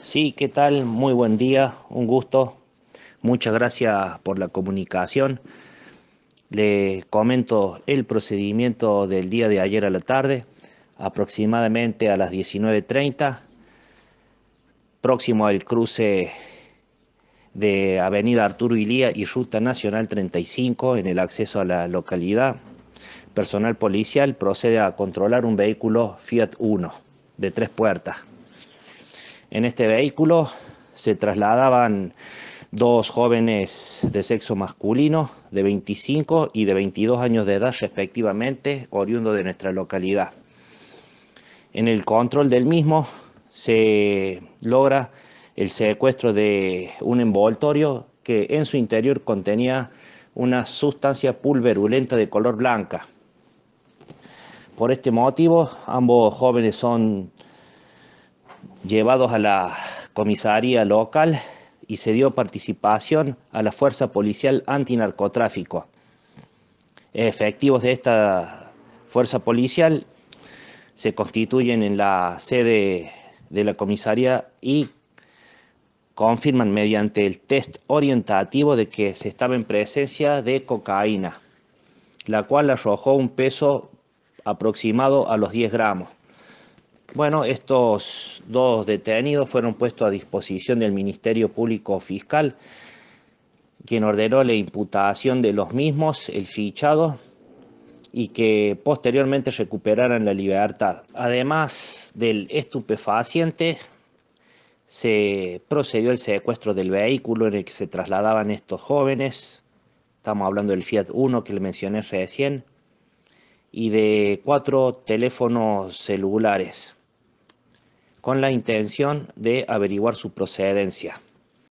Sí, ¿qué tal? Muy buen día, un gusto. Muchas gracias por la comunicación. Le comento el procedimiento del día de ayer a la tarde, aproximadamente a las 19.30, próximo al cruce de Avenida Arturo Ilía y Ruta Nacional 35 en el acceso a la localidad. Personal policial procede a controlar un vehículo Fiat 1 de tres puertas en este vehículo se trasladaban dos jóvenes de sexo masculino de 25 y de 22 años de edad respectivamente, oriundo de nuestra localidad. En el control del mismo se logra el secuestro de un envoltorio que en su interior contenía una sustancia pulverulenta de color blanca. Por este motivo, ambos jóvenes son llevados a la comisaría local y se dio participación a la Fuerza Policial Antinarcotráfico. Efectivos de esta Fuerza Policial se constituyen en la sede de la comisaría y confirman mediante el test orientativo de que se estaba en presencia de cocaína, la cual arrojó un peso aproximado a los 10 gramos. Bueno, estos dos detenidos fueron puestos a disposición del Ministerio Público Fiscal, quien ordenó la imputación de los mismos, el fichado, y que posteriormente recuperaran la libertad. Además del estupefaciente, se procedió al secuestro del vehículo en el que se trasladaban estos jóvenes. Estamos hablando del Fiat Uno que le mencioné recién y de cuatro teléfonos celulares con la intención de averiguar su procedencia.